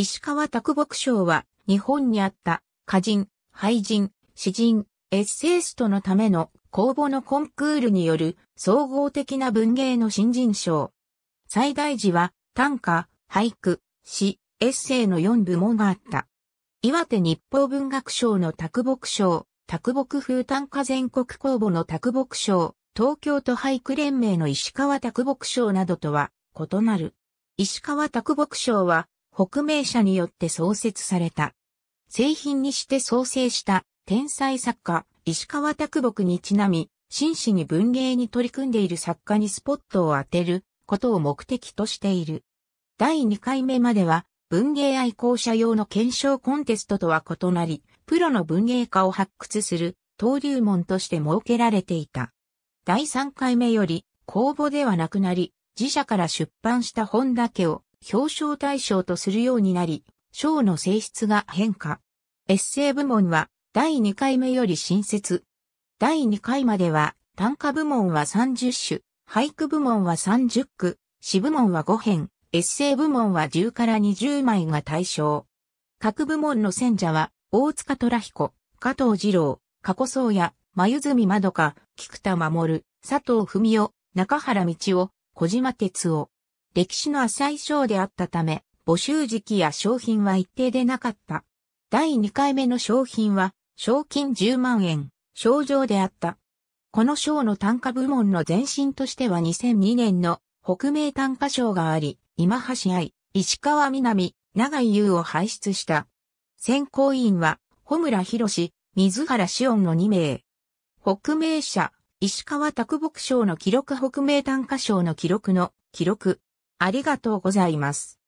石川卓木賞は、日本にあった、歌人、俳人、詩人、エッセイストのための公募のコンクールによる総合的な文芸の新人賞。最大時は短歌、俳句、詩、エッセイの4部門があった。岩手日報文学賞の卓木賞、卓木風短歌全国公募の卓木賞、東京都俳句連盟の石川卓木賞などとは異なる。石川卓木賞は北名社によって創設された。製品にして創生した天才作家、石川拓木にちなみ、真摯に文芸に取り組んでいる作家にスポットを当てることを目的としている。第2回目までは、文芸愛好者用の検証コンテストとは異なり、プロの文芸家を発掘する登竜門として設けられていた。第3回目より公募ではなくなり、自社から出版した本だけを表彰対象とするようになり、賞の性質が変化。エッセイ部門は第2回目より新設。第2回までは短歌部門は30種、俳句部門は30句、詩部門は5編、エッセイ部門は10から20枚が対象。各部門の選者は、大塚虎彦、加藤二郎、加古宗也、真住まどか、菊田守、佐藤文夫、中原道夫、小島哲夫。歴史の浅い賞であったため、募集時期や商品は一定でなかった。第2回目の賞品は、賞金10万円、賞状であった。この賞の単価部門の前身としては2002年の北米単価賞があり、今橋愛、石川南、長井優を輩出した。選考委員は、穂村博士、水原志音の2名。北米社、石川拓木賞の記録北米単価賞の記録の記録、ありがとうございます。